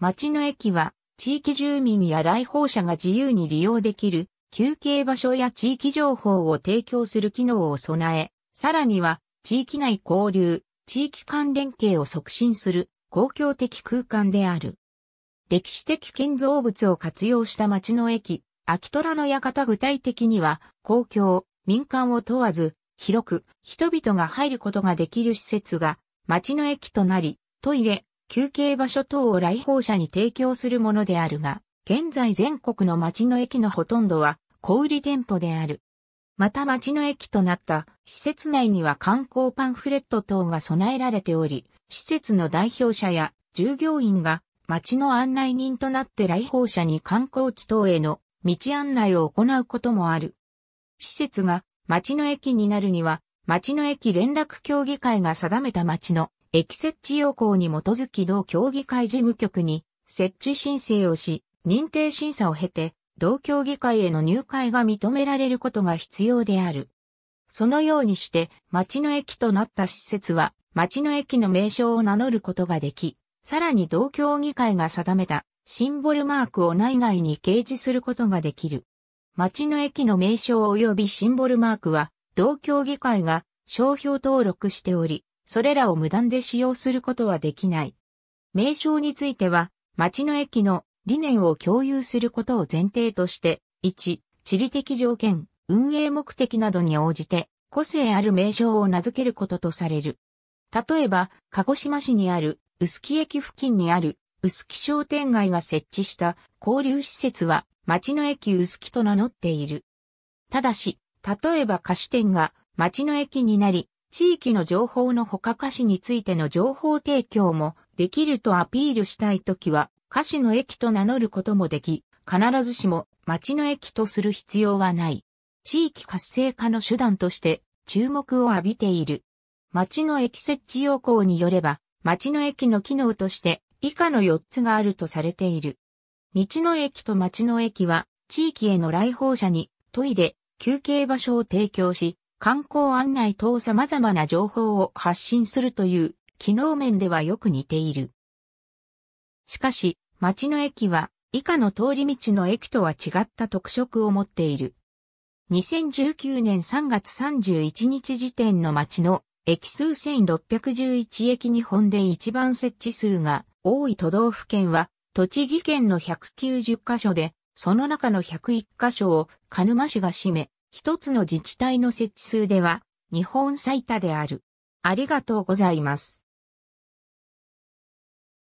町の駅は、地域住民や来訪者が自由に利用できる休憩場所や地域情報を提供する機能を備え、さらには地域内交流、地域間連携を促進する公共的空間である。歴史的建造物を活用した町の駅、秋虎の館具体的には公共、民間を問わず広く人々が入ることができる施設が町の駅となり、トイレ、休憩場所等を来訪者に提供するものであるが、現在全国の町の駅のほとんどは小売店舗である。また町の駅となった施設内には観光パンフレット等が備えられており、施設の代表者や従業員が町の案内人となって来訪者に観光地等への道案内を行うこともある。施設が町の駅になるには、町の駅連絡協議会が定めた町の駅設置要項に基づき同協議会事務局に設置申請をし、認定審査を経て、同協議会への入会が認められることが必要である。そのようにして、町の駅となった施設は、町の駅の名称を名乗ることができ、さらに同協議会が定めたシンボルマークを内外に掲示することができる。町の駅の名称及びシンボルマークは、同協議会が商標登録しており、それらを無断で使用することはできない。名称については、町の駅の理念を共有することを前提として、1、地理的条件、運営目的などに応じて、個性ある名称を名付けることとされる。例えば、鹿児島市にある、臼杵駅付近にある、臼杵商店街が設置した交流施設は、町の駅臼杵と名乗っている。ただし、例えば菓子店が町の駅になり、地域の情報の他歌詞についての情報提供もできるとアピールしたいときは、歌詞の駅と名乗ることもでき、必ずしも町の駅とする必要はない。地域活性化の手段として注目を浴びている。町の駅設置要項によれば、町の駅の機能として以下の4つがあるとされている。道の駅と町の駅は地域への来訪者にトイレ、休憩場所を提供し、観光案内等様々な情報を発信するという機能面ではよく似ている。しかし、町の駅は以下の通り道の駅とは違った特色を持っている。2019年3月31日時点の町の駅数1611駅日本で一番設置数が多い都道府県は栃木県の190カ所で、その中の101カ所を鹿沼市が占め、一つの自治体の設置数では日本最多である。ありがとうございます。